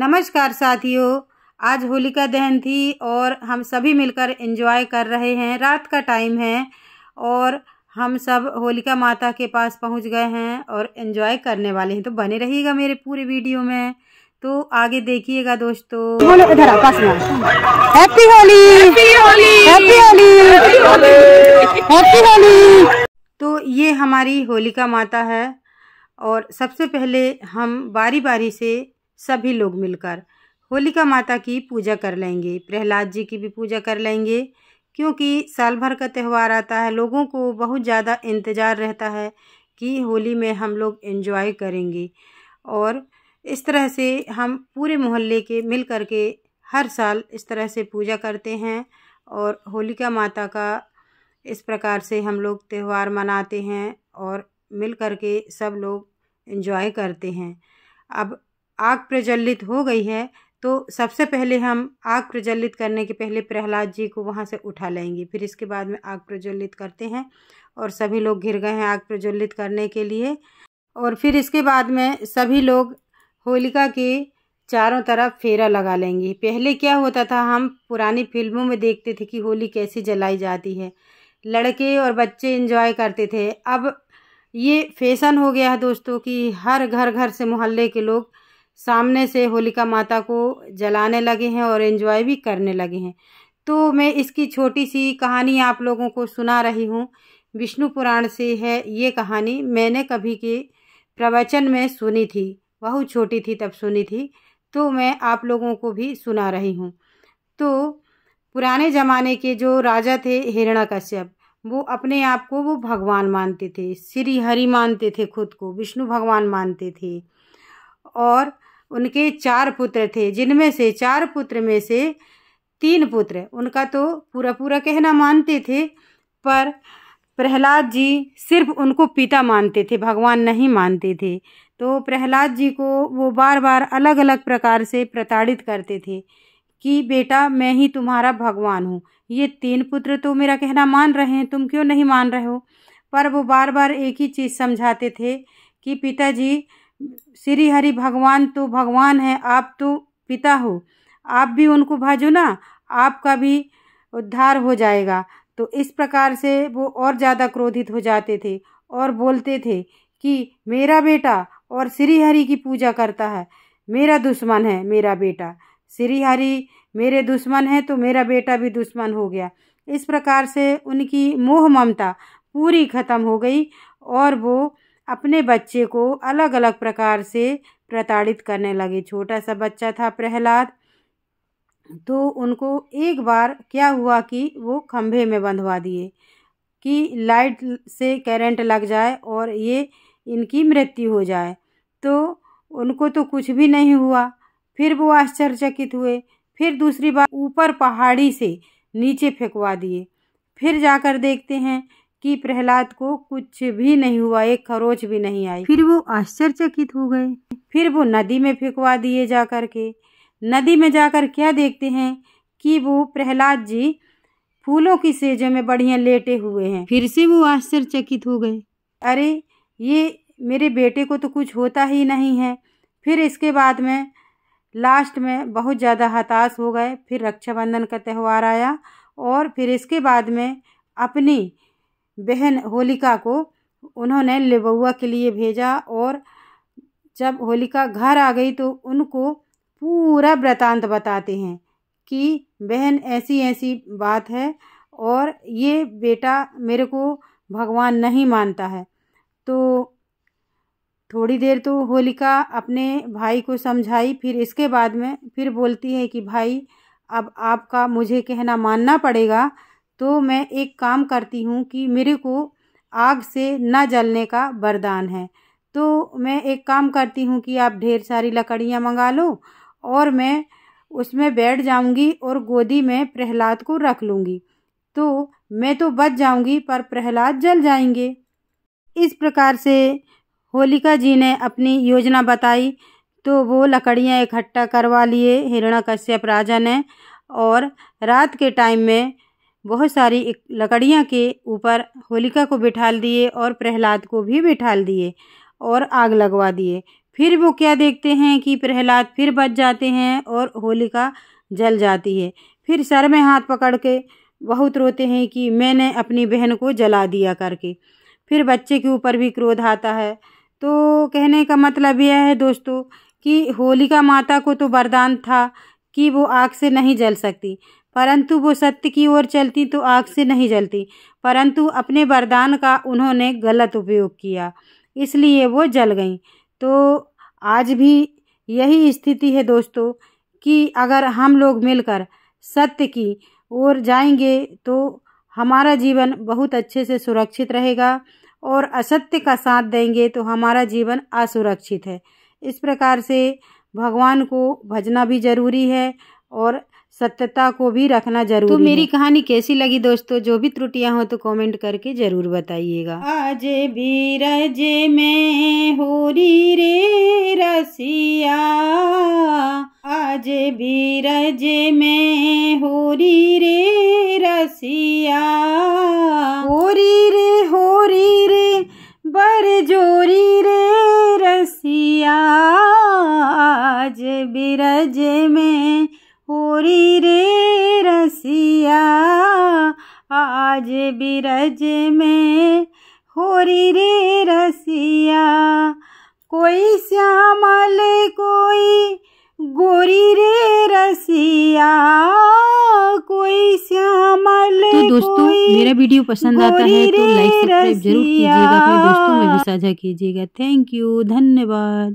नमस्कार साथियों आज होलिका दहन थी और हम सभी मिलकर एंजॉय कर रहे हैं रात का टाइम है और हम सब होलिका माता के पास पहुंच गए हैं और एंजॉय करने वाले हैं तो बने रहिएगा मेरे पूरे वीडियो में तो आगे देखिएगा दोस्तों इधर happy Holi happy Holi happy Holi तो ये हमारी होलिका माता है और सबसे पहले हम बारी बारी से सभी लोग मिलकर होलिका माता की पूजा कर लेंगे प्रहलाद जी की भी पूजा कर लेंगे क्योंकि साल भर का त्यौहार आता है लोगों को बहुत ज़्यादा इंतज़ार रहता है कि होली में हम लोग इन्जॉय करेंगे और इस तरह से हम पूरे मोहल्ले के मिल कर के हर साल इस तरह से पूजा करते हैं और होलिका माता का इस प्रकार से हम लोग त्यौहार मनाते हैं और मिल कर के सब लोग इन्जॉय करते हैं अब आग प्रज्वलित हो गई है तो सबसे पहले हम आग प्रज्वलित करने के पहले प्रहलाद जी को वहाँ से उठा लेंगे फिर इसके बाद में आग प्रज्वलित करते हैं और सभी लोग घिर गए हैं आग प्रज्वलित करने के लिए और फिर इसके बाद में सभी लोग होलिका के चारों तरफ फेरा लगा लेंगे पहले क्या होता था हम पुरानी फिल्मों में देखते थे कि होली कैसे जलाई जाती है लड़के और बच्चे इंजॉय करते थे अब ये फैशन हो गया है दोस्तों कि हर घर घर से मोहल्ले के लोग सामने से होलिका माता को जलाने लगे हैं और एंजॉय भी करने लगे हैं तो मैं इसकी छोटी सी कहानी आप लोगों को सुना रही हूँ विष्णु पुराण से है ये कहानी मैंने कभी के प्रवचन में सुनी थी बहुत छोटी थी तब सुनी थी तो मैं आप लोगों को भी सुना रही हूँ तो पुराने ज़माने के जो राजा थे हिरणाकश्यप वो अपने आप को वो भगवान मानते थे श्री हरि मानते थे खुद को विष्णु भगवान मानते थे और उनके चार पुत्र थे जिनमें से चार पुत्र में से तीन पुत्र उनका तो पूरा पूरा कहना मानते थे पर प्रहलाद जी सिर्फ उनको पिता मानते थे भगवान नहीं मानते थे तो प्रहलाद जी को वो बार बार अलग अलग प्रकार से प्रताड़ित करते थे कि बेटा मैं ही तुम्हारा भगवान हूँ ये तीन पुत्र तो मेरा कहना मान रहे हैं तुम क्यों नहीं मान रहे हो पर वो बार बार एक ही चीज़ समझाते थे कि पिताजी श्री हरि भगवान तो भगवान है आप तो पिता हो आप भी उनको भजो ना आपका भी उद्धार हो जाएगा तो इस प्रकार से वो और ज़्यादा क्रोधित हो जाते थे और बोलते थे कि मेरा बेटा और श्री हरि की पूजा करता है मेरा दुश्मन है मेरा बेटा श्री हरि मेरे दुश्मन है तो मेरा बेटा भी दुश्मन हो गया इस प्रकार से उनकी मोह ममता पूरी ख़त्म हो गई और वो अपने बच्चे को अलग अलग प्रकार से प्रताड़ित करने लगे छोटा सा बच्चा था प्रहलाद तो उनको एक बार क्या हुआ कि वो खंभे में बंधवा दिए कि लाइट से करंट लग जाए और ये इनकी मृत्यु हो जाए तो उनको तो कुछ भी नहीं हुआ फिर वो आश्चर्यचकित हुए फिर दूसरी बार ऊपर पहाड़ी से नीचे फेंकवा दिए फिर जाकर देखते हैं कि प्रहलाद को कुछ भी नहीं हुआ एक खरोच भी नहीं आई फिर वो आश्चर्यचकित हो गए फिर वो नदी में फेंकवा दिए जा कर के नदी में जाकर क्या देखते हैं कि वो प्रहलाद जी फूलों की सेजों में बढ़िया लेटे हुए हैं फिर से वो आश्चर्यचकित हो गए अरे ये मेरे बेटे को तो कुछ होता ही नहीं है फिर इसके बाद में लास्ट में बहुत ज़्यादा हताश हो गए फिर रक्षाबंधन का त्यौहार आया और फिर इसके बाद में अपनी बहन होलिका को उन्होंने लेबुआ के लिए भेजा और जब होलिका घर आ गई तो उनको पूरा वृतांत बताते हैं कि बहन ऐसी ऐसी बात है और ये बेटा मेरे को भगवान नहीं मानता है तो थोड़ी देर तो होलिका अपने भाई को समझाई फिर इसके बाद में फिर बोलती है कि भाई अब आपका मुझे कहना मानना पड़ेगा तो मैं एक काम करती हूँ कि मेरे को आग से न जलने का वरदान है तो मैं एक काम करती हूँ कि आप ढेर सारी लकड़ियाँ मंगा लो और मैं उसमें बैठ जाऊँगी और गोदी में प्रहलाद को रख लूँगी तो मैं तो बच जाऊँगी पर प्रहलाद जल जाएंगे इस प्रकार से होलिका जी ने अपनी योजना बताई तो वो लकड़ियाँ इकट्ठा करवा लिए कश्यप राजा ने और रात के टाइम में बहुत सारी लकड़ियाँ के ऊपर होलिका को बिठाल दिए और प्रहलाद को भी बिठाल दिए और आग लगवा दिए फिर वो क्या देखते हैं कि प्रहलाद फिर बच जाते हैं और होलिका जल जाती है फिर सर में हाथ पकड़ के बहुत रोते हैं कि मैंने अपनी बहन को जला दिया करके फिर बच्चे के ऊपर भी क्रोध आता है तो कहने का मतलब यह है दोस्तों कि होलिका माता को तो वरदान था कि वो आग से नहीं जल सकती परंतु वो सत्य की ओर चलती तो आग से नहीं जलती परंतु अपने वरदान का उन्होंने गलत उपयोग किया इसलिए वो जल गई तो आज भी यही स्थिति है दोस्तों कि अगर हम लोग मिलकर सत्य की ओर जाएंगे तो हमारा जीवन बहुत अच्छे से सुरक्षित रहेगा और असत्य का साथ देंगे तो हमारा जीवन असुरक्षित है इस प्रकार से भगवान को भजना भी ज़रूरी है और सत्यता को भी रखना तो जरूरी तो मेरी कहानी कैसी लगी दोस्तों जो भी त्रुटियां हो तो कमेंट करके जरूर बताइएगा आज भी रज में हो री रे रसिया आज भी रज में हो री रे रसिया हो री रे हो री रे बर जोरी रे रसिया आज रज में पूरी रे रसिया आज बिरज में होरी रे रसिया कोई श्यामल कोई गोरी रे रसिया कोई श्यामल तो दोस्तों मेरा वीडियो पसंद आता है तो लाइक सब्सक्राइब जरूर कीजिएगा अपने दोस्तों में भी साझा कीजिएगा थैंक यू धन्यवाद